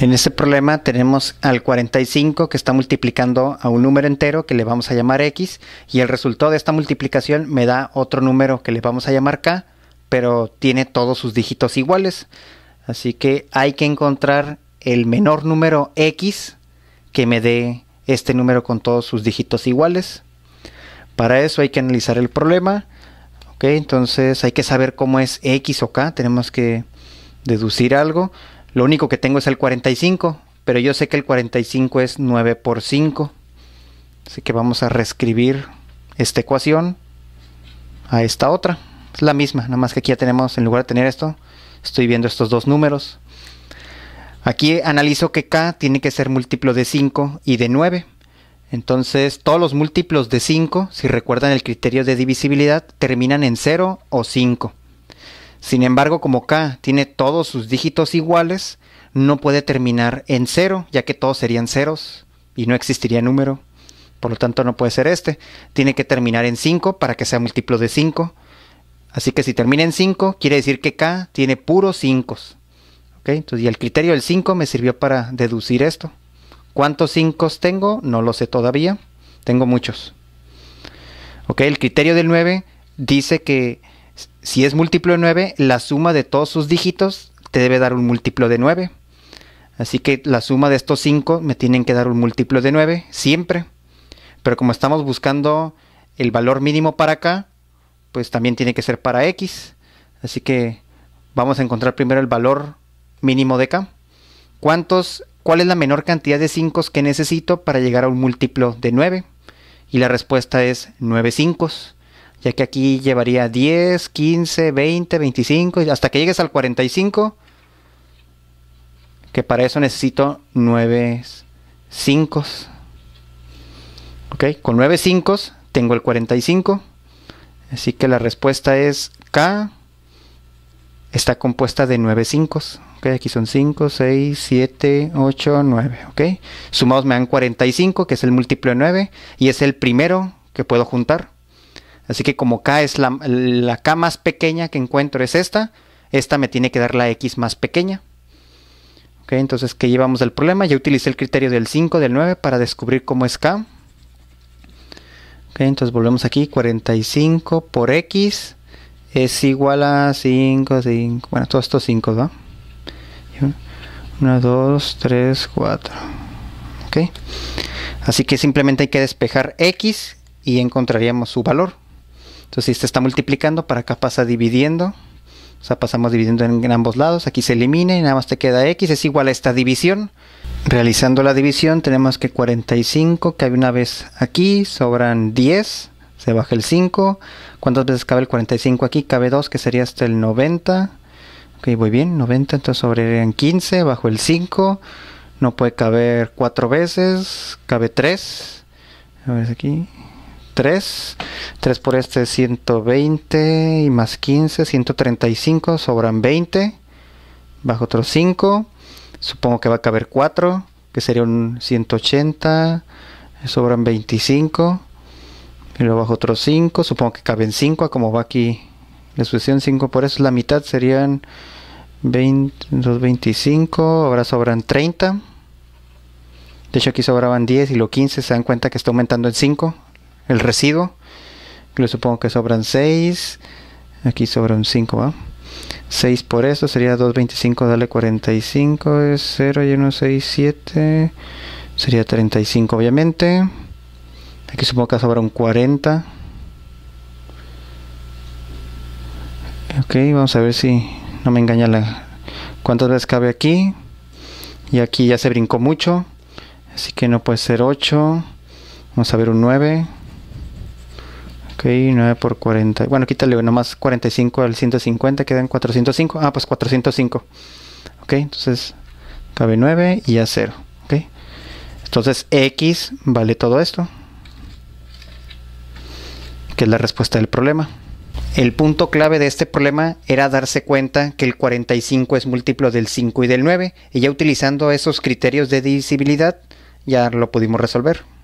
En este problema tenemos al 45 que está multiplicando a un número entero que le vamos a llamar x y el resultado de esta multiplicación me da otro número que le vamos a llamar k, pero tiene todos sus dígitos iguales. Así que hay que encontrar el menor número x que me dé este número con todos sus dígitos iguales. Para eso hay que analizar el problema, ¿ok? Entonces hay que saber cómo es X o K, tenemos que deducir algo. Lo único que tengo es el 45, pero yo sé que el 45 es 9 por 5. Así que vamos a reescribir esta ecuación a esta otra. Es la misma, nada más que aquí ya tenemos, en lugar de tener esto, estoy viendo estos dos números. Aquí analizo que k tiene que ser múltiplo de 5 y de 9. Entonces, todos los múltiplos de 5, si recuerdan el criterio de divisibilidad, terminan en 0 o 5. Sin embargo, como K tiene todos sus dígitos iguales, no puede terminar en 0, ya que todos serían ceros y no existiría número. Por lo tanto, no puede ser este. Tiene que terminar en 5 para que sea múltiplo de 5. Así que si termina en 5, quiere decir que K tiene puros 5. Entonces, y el criterio del 5 me sirvió para deducir esto. ¿Cuántos 5 tengo? No lo sé todavía. Tengo muchos. Ok, el criterio del 9 dice que si es múltiplo de 9, la suma de todos sus dígitos te debe dar un múltiplo de 9. Así que la suma de estos 5 me tienen que dar un múltiplo de 9 siempre. Pero como estamos buscando el valor mínimo para acá, pues también tiene que ser para x. Así que vamos a encontrar primero el valor mínimo de k. ¿Cuántos ¿Cuál es la menor cantidad de 5 que necesito para llegar a un múltiplo de 9? Y la respuesta es 9 5, ya que aquí llevaría 10, 15, 20, 25, hasta que llegues al 45, que para eso necesito 9 5. Ok, con 9 5 tengo el 45, así que la respuesta es K está compuesta de 9 5. Okay, aquí son 5, 6, 7, 8, 9. Sumados me dan 45, que es el múltiplo de 9, y es el primero que puedo juntar. Así que como K es la, la K más pequeña que encuentro es esta, esta me tiene que dar la X más pequeña. Ok, entonces, ¿qué llevamos del problema? Ya utilicé el criterio del 5, del 9 para descubrir cómo es K. entonces volvemos aquí, 45 por X es igual a 5, 5, bueno, todos estos 5, ¿va? 1, 2, 3, 4. ¿Ok? Así que simplemente hay que despejar x y encontraríamos su valor. Entonces, si este está multiplicando, para acá pasa dividiendo. O sea, pasamos dividiendo en, ambos lados. Aquí se elimina y nada más te queda x. Es igual a esta división. Realizando la división, tenemos que 45 que hay una vez aquí. Sobran 10 se baja el 5. ¿Cuántas veces cabe el 45 aquí? Cabe 2, que sería hasta el 90. Ok, voy bien, 90, entonces sobrarían 15, bajo el 5. No puede caber 4 veces, cabe 3. A ver aquí. 3. 3 por este es 120 y más 15, 135, sobran 20. Bajo otro 5. Supongo que va a caber 4, que sería un 180. Sobran 25 y luego bajo otros 5, supongo que caben 5, ah, como va aquí la sucesión 5, por eso la mitad serían 225, ahora sobran 30. De hecho aquí sobraban 10 y lo 15, se dan cuenta que está aumentando en 5 el residuo. le supongo que sobran 6, aquí sobra un 5, ¿va? 6 por eso sería 225, dale 45, es 0 y 1, 6, 7, sería 35 obviamente. Aquí supongo que sobrar un 40. Ok, vamos a ver si no me engaña la cuántas veces cabe aquí. Y aquí ya se brincó mucho. Así que no puede ser 8. Vamos a ver un 9. Ok, 9 por 40. Bueno, quítale nomás 45 al 150, quedan 405. Ah, pues 405. Ok, entonces cabe 9 y ya 0. Ok, entonces X vale todo esto que es la respuesta del problema. El punto clave de este problema era darse cuenta que el 45 es múltiplo del 5 y del 9, y ya utilizando esos criterios de divisibilidad ya lo pudimos resolver.